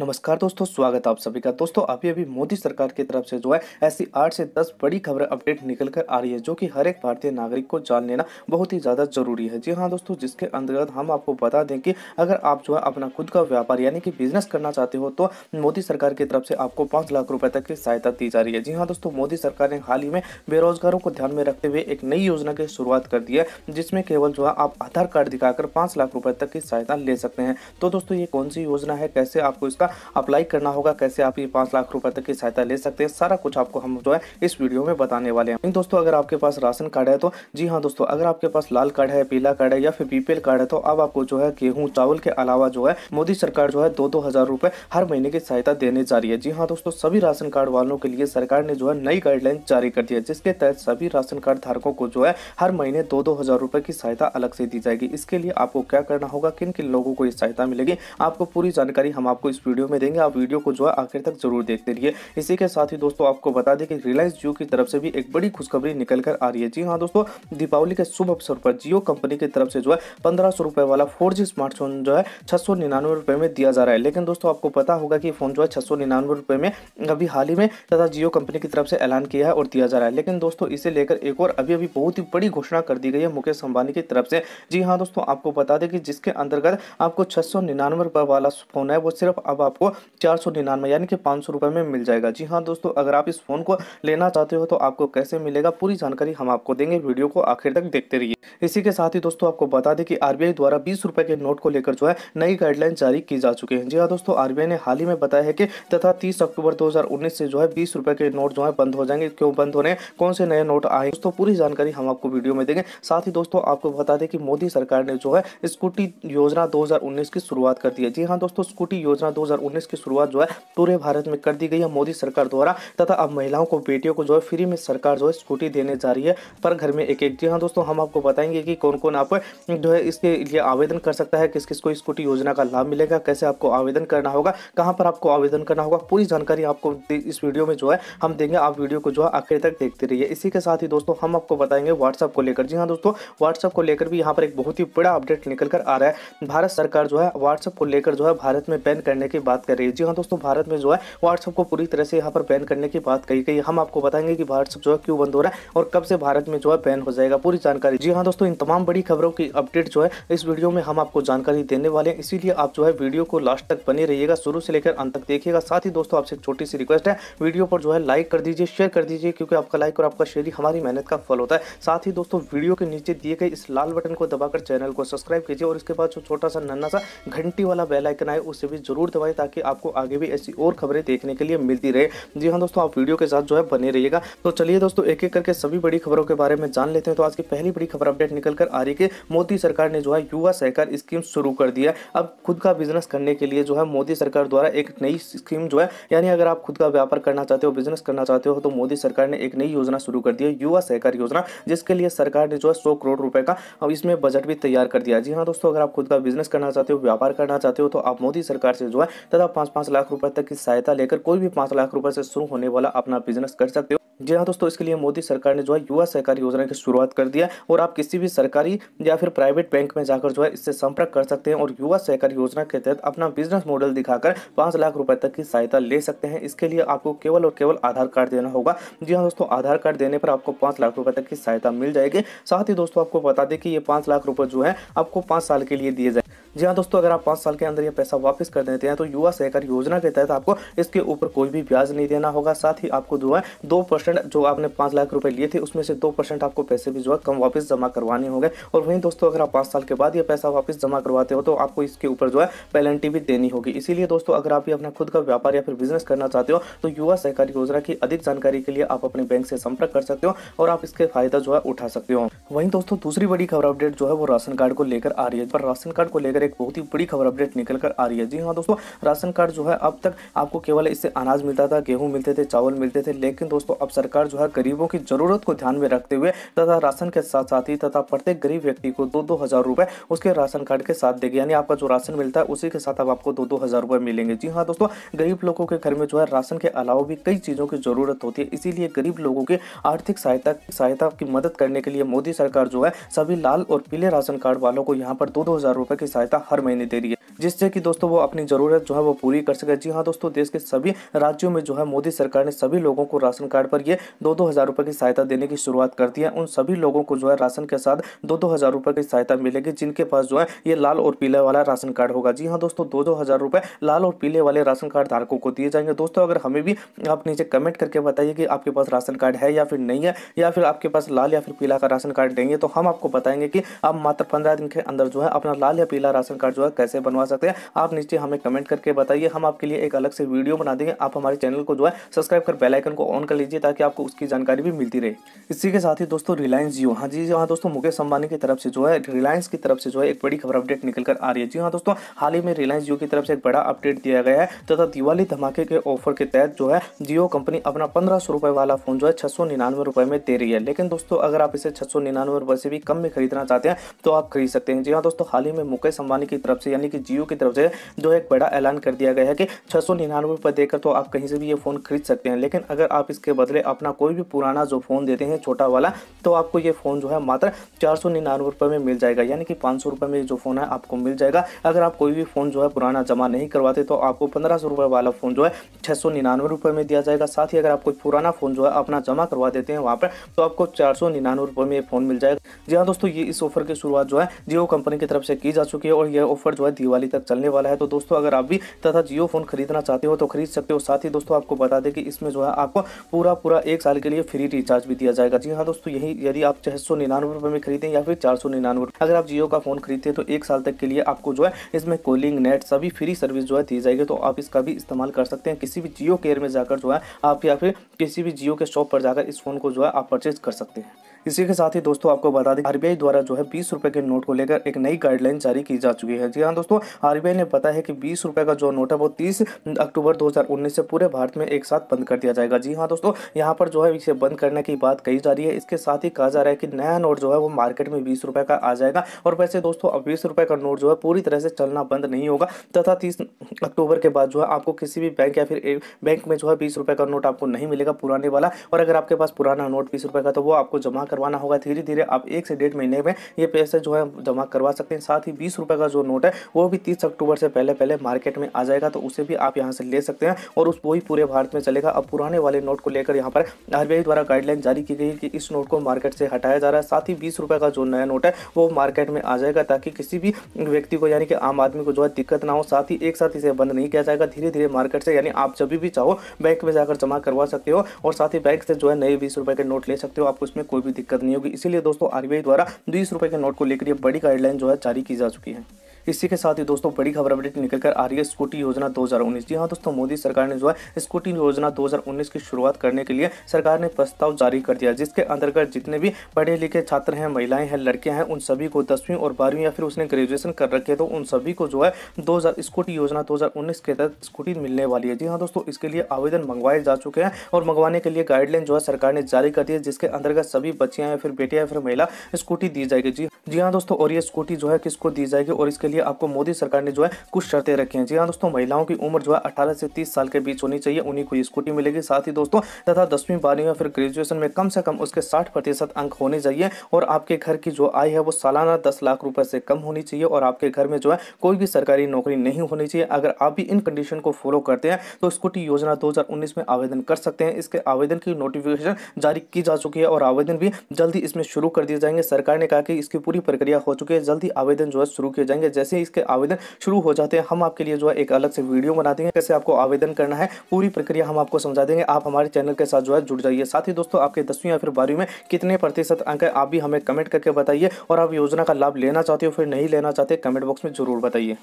नमस्कार दोस्तों स्वागत है आप सभी का दोस्तों अभी अभी मोदी सरकार की तरफ से जो है ऐसी आठ से दस बड़ी खबरें अपडेट निकल कर आ रही है जो कि हर एक भारतीय नागरिक को जान लेना बहुत ही ज़्यादा जरूरी है जी हाँ दोस्तों जिसके अंतर्गत हम आपको बता दें कि अगर आप जो है अपना खुद का व्यापार यानी कि बिजनेस करना चाहते हो तो मोदी सरकार की तरफ से आपको पाँच लाख रुपये तक की सहायता दी जा रही है जी हाँ दोस्तों मोदी सरकार ने हाल ही में बेरोजगारों को ध्यान में रखते हुए एक नई योजना की शुरुआत कर दी है जिसमें केवल जो है आप आधार कार्ड दिखाकर पाँच लाख रुपये तक की सहायता ले सकते हैं तो दोस्तों ये कौन सी योजना है कैसे आपको इसका होगा अप्लाई करना होगा कैसे आप ये पांच लाख रुपए तक की सहायता ले सकते हैं सारा कुछ आपको हम जो है इस वीडियो में बताने वाले हैं दोस्तों अगर आपके पास राशन कार्ड है तो जी हाँ दोस्तों अगर आपके पास लाल कार्ड है पीला कार्ड है या फिर बीपीएल कार्ड है तो अब आपको जो है गेहूँ चावल के अलावा जो है मोदी सरकार जो है दो दो हजार रुपए हर महीने की सहायता देने जा रही है जी हाँ दोस्तों सभी राशन कार्ड वालों के लिए सरकार ने जो है नई गाइडलाइन जारी कर दी है जिसके तहत सभी राशन कार्ड धारकों को जो है हर महीने दो दो हजार रुपए की सहायता अलग से दी जाएगी इसके लिए आपको क्या करना होगा किन किन लोगों को ये सहायता मिलेगी आपको पूरी जानकारी हम आपको इस वीडियो वीडियो में देंगे आप वीडियो को जो है आखिर तक जरूर देखते रहिए इसी के साथ ही दोस्तों आपको बता दें कि रिलायंस जियो की तरफ से भी एक बड़ी खुशखबरी निकल कर आ रही है जी हाँ दोस्तों दीपावली के शुभ अवसर पर जियो कंपनी की तरफ से जो है पंद्रह सौ वाला फोर जी स्मार्टफोन जो है छह सौ निन्यानवे में दिया जा रहा है लेकिन दोस्तों आपको पता होगा कि फ़ोन जो है छह सौ निन्यानवे रुपये में अभी हाल ही में तथा जियो कंपनी की तरफ से ऐलान किया है और दिया जा रहा है लेकिन दोस्तों इसे लेकर एक और अभी अभी बहुत ही बड़ी घोषणा कर दी गई है मुकेश अंबानी की तरफ से जी हाँ दोस्तों आपको बता दें कि जिसके अंतर्गत आपको छह सौ निन्यानवे रुपए वाला फ़ोन है वो सिर्फ अब आपको चार सौ निन्यानवे यानी कि पाँच सौ रुपये में मिल जाएगा जी हाँ दोस्तों अगर आप इस फ़ोन को लेना चाहते हो तो आपको कैसे मिलेगा पूरी जानकारी हम आपको देंगे वीडियो को आखिर तक देखते रहिए इसी के साथ ही दोस्तों आपको बता दें कि आर द्वारा बीस के नोट को लेकर जो है नई गाइडलाइन जारी की जा चुकी है जी हाँ दोस्तों आर ने हाल ही में बताया है कि तथा तीस अक्टूबर दो से जो है बीस के नोट जो है बंद हो जाएंगे क्यों बंद होने कौन से नए नोट आए दोस्तों पूरी जानकारी हम आपको वीडियो में देंगे साथ ही दोस्तों आपको बता दें कि मोदी सरकार ने जो है स्कूटी योजना 2019 की शुरुआत कर दी है जी हाँ दोस्तों स्कूटी योजना 2019 की शुरुआत जो है पूरे भारत में कर दी गई है मोदी सरकार द्वारा तथा अब महिलाओं को बेटियों को जो है फ्री में सरकार जो है स्कूटी देने जा रही है पर घर में एक एक जी हाँ दोस्तों हम आपको बताएंगे कि कौन कौन आप जो है इसके लिए आवेदन कर सकता है किस किस को स्कूटी योजना का लाभ मिलेगा कैसे आपको आवेदन करना होगा कहाँ पर आपको आवेदन करना होगा पूरी जानकारी आपको इस वीडियो में जो है हम देंगे आप वीडियो को जो है आखिर तक देखते रहिए इसी के साथ ही दोस्तों हम आपको बताएंगे व्हाट्सअप को लेकर जी हाँ दोस्तों व्हाट्सअप को लेकर भी यहाँ पर एक बहुत ही बड़ा अपडेट निकल कर आ रहा है भारत सरकार जो है व्हाट्सअप को लेकर जो है भारत में बैन करने के की बात कर रही है जी हाँ दोस्तों भारत में जो है व्हाट्सअप को पूरी तरह से यहाँ पर बैन करने की बात कही गई हम आपको बताएंगे कि व्हाट्सअप जो है क्यों बंद हो रहा है और कब से भारत में जो है बैन हो जाएगा पूरी जानकारी जी हाँ दोस्तों इन तमाम बड़ी खबरों की अपडेट जो है इस वीडियो में हम आपको जानकारी देने वाले हैं इसीलिए आप जो है वीडियो को लास्ट तक बने रहिएगा शुरू से लेकर अंत तक देखिएगा साथ ही दोस्तों आपसे छोटी सी रिक्वेस्ट है वीडियो पर जो है लाइक कर दीजिए शेयर कर दीजिए क्योंकि आपका लाइक और आपका शेयर ही हमारी मेहनत का फल होता है साथ ही दोस्तों वीडियो के नीचे दिए गए इस लाल बटन को दबाकर चैनल को सब्सक्राइब कीजिए और इसके बाद जो छोटा सा नन्ना सा घंटी वाला बेल आइकन आए उसे भी जरूर दबाए हुआ है ताकि आपको आगे भी ऐसी और खबरें देखने के लिए मिलती रहे जी हाँ दोस्तों आप वीडियो के साथ जो है बने रहिएगा तो चलिए दोस्तों एक एक करके सभी बड़ी खबरों के बारे में जान लेते हैं तो आज की पहली बड़ी खबर अपडेट निकल कर आ रही है मोदी सरकार ने जो है युवा सहकार स्कीम शुरू कर दिया अब खुद का बिजनेस करने के लिए जो है मोदी सरकार द्वारा एक नई स्कीम जो है यानी अगर आप खुद का व्यापार करना चाहते हो बिजनेस करना चाहते हो तो मोदी सरकार ने एक नई योजना शुरू कर दी है युवा सहकार योजना जिसके लिए सरकार ने जो है सौ करोड़ रुपए का अब इसमें बजट भी तैयार कर दिया जी हाँ दोस्तों अगर आप खुद का बिजनेस करना चाहते हो व्यापार करना चाहते हो तो आप मोदी सरकार से जो है तथा पाँच पाँच लाख रुपए तक की सहायता लेकर कोई भी पाँच लाख रुपए से शुरू होने वाला अपना बिजनेस कर सकते हो जी हाँ दोस्तों इसके लिए मोदी सरकार ने जो है युवा सहकारी योजना की शुरुआत कर दिया और आप किसी भी सरकारी या फिर प्राइवेट बैंक में जाकर जो है इससे संपर्क कर सकते हैं और युवा सहकारी योजना के तहत अपना बिजनेस मॉडल दिखाकर पाँच लाख रुपए तक की सहायता ले सकते हैं इसके लिए आपको केवल और केवल आधार कार्ड देना होगा जी हाँ दोस्तों आधार कार्ड देने पर आपको पाँच लाख रुपये तक की सहायता मिल जाएगी साथ ही दोस्तों आपको बता दें कि ये पाँच लाख रुपये जो है आपको पाँच साल के लिए दिए जाए जी हाँ दोस्तों अगर आप पाँच साल के अंदर ये पैसा वापस कर देते हैं तो युवा सहकार योजना के तहत आपको इसके ऊपर कोई भी ब्याज नहीं देना होगा साथ ही आपको जो है दो परसेंट जो आपने पाँच लाख रुपए लिए थे उसमें से दो परसेंट आपको पैसे भी जो है कम वापस जमा करवाने होंगे और वहीं दोस्तों अगर आप पाँच साल के बाद ये पैसा वापस जमा करवाते हो तो आपको इसके ऊपर जो है पेनल्टी भी देनी होगी इसीलिए दोस्तों अगर आप भी अपना खुद का व्यापार या फिर बिजनेस करना चाहते हो तो युवा सहकारी योजना की अधिक जानकारी के लिए आप अपने बैंक से संपर्क कर सकते हो और आप इसके फायदा जो है उठा सकते हो वहीं दोस्तों दूसरी बड़ी खबर अपडेट जो है वो राशन कार्ड को लेकर आ रही है पर राशन कार्ड को लेकर एक बहुत ही बड़ी खबर अपडेट निकल कर आ रही है जी हाँ दोस्तों राशन कार्ड जो है अब तक आपको केवल इससे अनाज मिलता था गेहूं मिलते थे चावल मिलते थे लेकिन दोस्तों अब सरकार जो है गरीबों की जरूरत को ध्यान में रखते हुए तथा राशन के साथ साथ ही तथा प्रत्येक गरीब व्यक्ति को दो दो हज़ार उसके राशन कार्ड के साथ देगी यानी आपका जो राशन मिलता है उसी के साथ अब आपको दो दो हज़ार मिलेंगे जी हाँ दोस्तों गरीब लोगों के घर में जो है राशन के अलावा भी कई चीज़ों की जरूरत होती है इसीलिए गरीब लोगों की आर्थिक सहायता सहायता की मदद करने के लिए मोदी सरकार जो है सभी लाल और पीले राशन कार्ड वालों को यहाँ पर दो दो हज़ार रुपए की सहायता हर महीने दे रही है जिससे कि दोस्तों वो अपनी ज़रूरत जो है वो पूरी कर सके जी हाँ दोस्तों देश के सभी राज्यों में जो है मोदी सरकार ने सभी लोगों को राशन कार्ड पर ये दो दो हज़ार रुपए की सहायता देने की शुरुआत कर दी है उन सभी लोगों को जो है राशन के साथ दो दो हज़ार रुपए की सहायता मिलेगी जिनके पास जो है ये लाल और पीले वाला राशन कार्ड होगा जी हाँ दोस्तों दो दो हज़ार रुपए लाल और पीले वाले राशन कार्ड धारकों को दिए जाएंगे दोस्तों अगर हमें भी आप नीचे कमेंट करके बताइए कि आपके पास राशन कार्ड है या फिर नहीं है या फिर आपके पास लाल या फिर पीला का राशन कार्ड देंगे तो हम आपको बताएंगे कि आप मात्र पंद्रह दिन के अंदर जो है अपना लाल या पीला राशन कार्ड जो है कैसे बनवा बना सकते हैं आप नीचे हमें कमेंट करके बताइए हम आपके लिए एक अलग से वीडियो बना देंगे आप हमारे चैनल को जो है सब्सक्राइब कर बेलाइकन को ऑन कर लीजिए ताकि आपको उसकी जानकारी भी मिलती रहे इसी के साथ ही दोस्तों रिलायंस जियो हाँ जी हाँ दोस्तों मुकेश अंबानी की तरफ से जो है रिलायंस की तरफ से जो है एक बड़ी खबर अपडेट निकल कर आ रही है जी हाँ दोस्तों हाल ही में रिलायंस जियो की तरफ से एक बड़ा अपडेट दिया गया है तथा दिवाली धमाके के ऑफर के तहत जो है जियो कंपनी अपना पंद्रह सौ रुपए वाला फोन जो है छह सौ निन्यानवे रुपए में दे रही है लेकिन दोस्तों अगर आप इसे छह सौ निन्यानवे रुपए से भी कम में खरीदना चाहते हैं तो आप खरीद सकते हैं जी हाँ दोस्तों हाल ही में मुकेश अंबानी की तरफ से यानी कि जियो जियो की तरफ से जो एक बड़ा ऐलान कर दिया गया है कि छः सौ निन्यानवे रुपये देकर तो आप कहीं से भी ये फ़ोन खरीद सकते हैं लेकिन अगर आप इसके बदले अपना कोई भी पुराना जो फ़ोन देते हैं छोटा वाला तो आपको ये फ़ोन जो है मात्र चार सौ निन्यानवे रुपये में मिल जाएगा यानी कि पाँच सौ रुपये में जो फ़ोन है आपको मिल जाएगा अगर आप कोई भी फ़ोन जो है पुराना जमा नहीं करवाते तो आपको पंद्रह सौ रुपये वाला फ़ोन जो है छः सौ निन्यानवे रुपये में दिया जाएगा साथ ही अगर आप कोई पुराना फ़ोन जो है अपना जमा करवा देते हैं वहाँ पर तो आपको चार सौ निन्यानवे रुपये में ये फ़ोन मिल जाएगा जी हाँ दोस्तों ये इस ऑफर की शुरुआत जो है जियो कंपनी की तरफ से की जा चुकी है और यह ऑफर जो है दिवाली फरवरी तक चलने वाला है तो दोस्तों अगर आप भी तथा जियो फोन खरीदना चाहते हो तो खरीद सकते हो साथ ही दोस्तों आपको बता दें कि इसमें जो है आपको पूरा पूरा एक साल के लिए फ्री रिचार्ज भी दिया जाएगा जी हाँ दोस्तों यही यदि आप छह सौ निन्यानवे रुपये में खरीदें या फिर चार सौ निन्यानवे अगर आप जियो का फोन खरीदते हैं तो एक साल तक के लिए आपको जो है इसमें कॉलिंग नेट सभी फ्री सर्विस जो है दी जाएगी तो आप इसका भी इस्तेमाल कर सकते हैं किसी भी जियो केयर में जाकर जो है आप या फिर किसी भी जियो के शॉप पर जाकर इस फोन को जो है आप परचेज कर सकते हैं इसी के साथ ही दोस्तों आपको बता दें आरबीआई द्वारा जो है बीस रुपए के नोट को लेकर एक नई गाइडलाइन जारी की जा चुकी है जी हाँ दोस्तों आरबीआई ने बताया है कि बीस रुपए का जो नोट है वो तीस अक्टूबर दो से पूरे भारत में एक साथ बंद कर दिया जाएगा जी हाँ दोस्तों यहाँ पर जो है इसे बंद करने की बात कही जा रही है इसके साथ ही कहा जा रहा है कि नया नोट जो है वो मार्केट में बीस रुपए का आ जाएगा और वैसे दोस्तों अब बीस रुपए का नोट जो है पूरी तरह से चलना बंद नहीं होगा तथा तीस अक्टूबर के बाद जो है आपको किसी भी बैंक या फिर बैंक में जो है बीस रुपए का नोट आपको नहीं मिलेगा पुराने वाला और अगर आपके पास पुराना नोट बीस रुपए का तो वो आपको जमा कर करवाना होगा धीरे धीरे आप एक से डेढ़ महीने में ये पैसे जो है जमा करवा सकते हैं साथ ही बीस रुपये का जो नोट है वो भी तीस अक्टूबर से पहले पहले मार्केट में आ जाएगा तो उसे भी आप यहाँ से ले सकते हैं और उस वही पूरे भारत में चलेगा अब पुराने वाले नोट को लेकर यहाँ पर आर द्वारा गाइडलाइन जारी की गई कि इस नोट को मार्केट से हटाया जा रहा है साथ ही बीस रुपये का जो नया नोट है वो मार्केट में आ जाएगा ताकि किसी भी व्यक्ति को यानी कि आम आदमी को जो है दिक्कत ना हो साथ ही एक साथ इसे बंद नहीं किया जाएगा धीरे धीरे मार्केट से यानी आप जब भी चाहो बैंक में जाकर जमा करवा सकते हो और साथ ही बैंक से जो है नए बीस रुपए के नोट ले सकते हो आपको इसमें कोई भी दिक्कत नहीं होगी इसीलिए दोस्तों आरबीआई द्वारा बीस रुपए के नोट को लेकर यह बड़ी गाइडलाइन जो है जारी की जा चुकी है इसी के साथ ही दोस्तों बड़ी खबर अपडेट निकल कर आ रही है स्कूटी योजना 2019 जी हाँ दोस्तों मोदी सरकार ने जो है स्कूटी योजना 2019 की शुरुआत करने के लिए सरकार ने प्रस्ताव जारी कर दिया जिसके अंतर्गत जितने भी पढ़े लिखे छात्र हैं महिलाएं हैं लड़के हैं उन सभी को दसवीं और बारहवीं या फिर उसने ग्रेजुएशन कर रखे तो उन सभी को जो है दो स्कूटी योजना दो के तहत स्कूटी मिलने वाली है जी हाँ दोस्तों इसके लिए आवेदन मंगवाए जा चुके हैं और मंगवाने के लिए गाइडलाइन जो है सरकार ने जारी कर दी है जिसके अंतर्गत सभी बच्चियां या फिर बेटियां या फिर महिला स्कूटी दी जाएगी जी जी हाँ दोस्तों और ये स्कूटी जो है किसको दी जाएगी और इसके लिए लिए आपको मोदी सरकार ने जो है कुछ शर्तें रखी हैं जी हाँ दोस्तों महिलाओं की उम्र जो है अठारह से तीस साल के बीच होनी चाहिए उन्हीं को स्कूटी मिलेगी साथ ही दोस्तों तथा दसवीं बारहवीं या फिर ग्रेजुएशन में कम से कम उसके साठ अंक होने चाहिए और आपके घर की जो आय है वो सालाना दस लाख रुपए से कम होनी चाहिए और आपके घर में जो है कोई भी सरकारी नौकरी नहीं होनी चाहिए अगर आप भी इन कंडीशन को फॉलो करते हैं तो स्कूटी योजना 2019 में आवेदन कर सकते हैं इसके आवेदन की नोटिफिकेशन जारी की जा चुकी है और आवेदन भी जल्दी इसमें शुरू कर दिए जाएंगे सरकार ने कहा कि इसकी पूरी प्रक्रिया हो चुकी है जल्दी आवेदन जो है शुरू किए जाएंगे जैसे ही इसके आवेदन शुरू हो जाते हैं हम आपके लिए जो है एक अलग से वीडियो बना देंगे कैसे आपको आवेदन करना है पूरी प्रक्रिया हम आपको समझा देंगे आप हमारे चैनल के साथ जो है जुड़ जाइए साथ ही दोस्तों आपके दसवीं या फिर बारहवीं में कितने प्रतिशत अंक है आप भी हमें कमेंट करके बताइए और आप योजना का लाभ लेना चाहते हो फिर नहीं लेना चाहते कमेंट बॉक्स में जरूर बताइए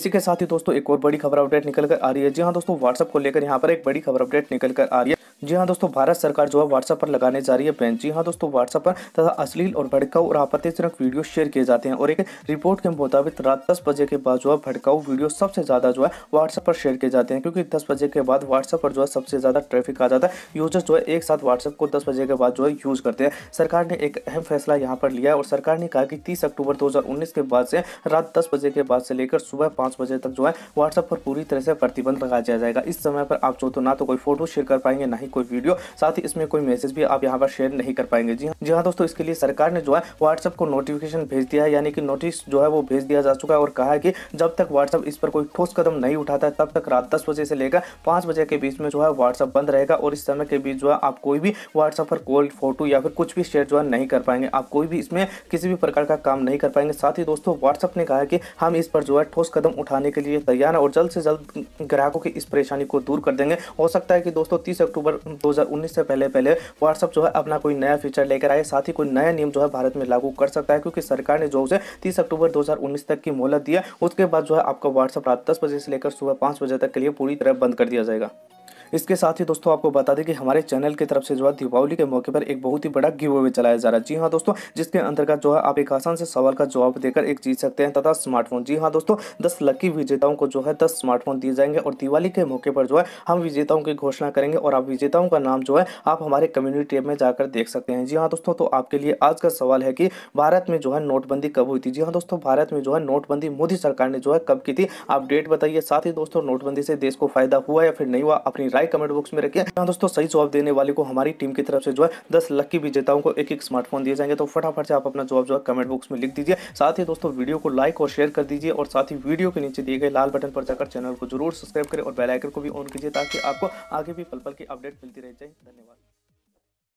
इसी के साथ ही दोस्तों एक और बड़ी खबर अपडेट निकल कर आ रही है जी हाँ दोस्तों व्हाट्सअप को लेकर यहाँ पर एक बड़ी खबर अपडेट निकल कर आ रही है जी हाँ दोस्तों भारत सरकार जो है व्हाट्सएप पर लगाने जा रही है बैन जी हाँ दोस्तों व्हाट्सएप पर तथा अश्लील और भड़काऊ और आपत्तिजनक वीडियो शेयर किए जाते हैं और एक रिपोर्ट के मुताबिक रात दस बजे के बाद जो है भड़काऊ वीडियो सबसे ज़्यादा जो है व्हाट्सएप पर शेयर किए जाते हैं क्योंकि दस बजे के बाद व्हाट्सएप पर जो है सबसे ज़्यादा ट्रैफिक आ जाता है यूजर्स जो है एक साथ व्हाट्सएप को दस बजे के बाद जो है यूज़ करते हैं सरकार ने एक अहम फैसला यहाँ पर लिया है और सरकार ने कहा कि तीस अक्टूबर दो के बाद से रात दस बजे के बाद से लेकर सुबह पाँच बजे तक जो है व्हाट्सएप पर पूरी तरह से प्रतिबंध लगाया जाएगा इस समय पर आप जो तो ना तो कोई फोटो शेयर कर पाएंगे ना ही कोई वीडियो साथ ही इसमें कोई मैसेज भी आप यहाँ पर शेयर नहीं कर पाएंगे जी हाँ, जी हाँ दोस्तों इसके लिए सरकार ने जो है व्हाट्सअप को नोटिफिकेशन भेज दिया है यानी कि नोटिस जो है वो भेज दिया जा चुका है और कहा है कि जब तक व्हाट्सअप इस पर कोई ठोस कदम नहीं उठाता तब तक रात दस बजे से लेकर पाँच बजे के बीच में जो है व्हाट्सअप बंद रहेगा और इस समय के बीच जो है आप कोई भी व्हाट्सअप पर कॉल फोटो या फिर कुछ भी शेयर जो है नहीं कर पाएंगे आप कोई भी इसमें किसी भी प्रकार का काम नहीं कर पाएंगे साथ ही दोस्तों व्हाट्सअप ने कहा कि हम इस पर जो है ठोस कदम उठाने के लिए तैयार हैं और जल्द से जल्द ग्राहकों की इस परेशानी को दूर कर देंगे हो सकता है कि दोस्तों तीस अक्टूबर 2019 से पहले पहले व्हाट्सअप जो है अपना कोई नया फीचर लेकर आए साथ ही कोई नया नियम जो है भारत में लागू कर सकता है क्योंकि सरकार ने जो उसे तीस अक्टूबर 2019 तक की मोहलत दी है उसके बाद जो है आपका व्हाट्सअप रात दस बजे से लेकर सुबह पाँच बजे तक के लिए पूरी तरह बंद कर दिया जाएगा इसके साथ ही दोस्तों आपको बता दें कि हमारे चैनल की तरफ से जो है दीपावली के मौके पर एक बहुत ही बड़ा गिव अवे चलाया जा रहा है जी हाँ दोस्तों जिसके अंतर्गत जो है आप एक आसान से सवाल का जवाब देकर एक जीत सकते हैं तथा स्मार्टफोन जी हाँ दोस्तों दस लकी विजेताओं को जो है दस स्मार्टफोन दिए जाएंगे और दिवाली के मौके पर जो है हम विजेताओं की घोषणा करेंगे और आप विजेताओं का नाम जो है आप हमारे कम्युनिटी ऐप में जाकर देख सकते हैं जी हाँ दोस्तों तो आपके लिए आज का सवाल है कि भारत में जो है नोटबंदी कब हुई थी जी हाँ दोस्तों भारत में जो है नोटबंदी मोदी सरकार ने जो है कब की थी आप डेट बताइए साथ ही दोस्तों नोटबंदी से देश को फायदा हुआ या फिर नहीं हुआ अपनी राय लाइक कमेंट बॉक्स में रखिए हाँ दोस्तों सही जवाब देने वाले को हमारी टीम की तरफ से जो है दस लक्की विजेताओं को एक एक स्मार्टफोन दिए जाएंगे तो फटाफट से आप अपना जवाब जो है कमेंट बॉक्स में लिख दीजिए साथ ही दोस्तों वीडियो को लाइक और शेयर कर दीजिए और साथ ही वीडियो के नीचे दिए गए लाल बटन पर जाकर चैनल को जरूर सब्सक्राइब करें और बेलाइकन को भी ऑन कीजिए ताकि आपको आगे भी पल पल की अपडेट मिलती रह जाए धन्यवाद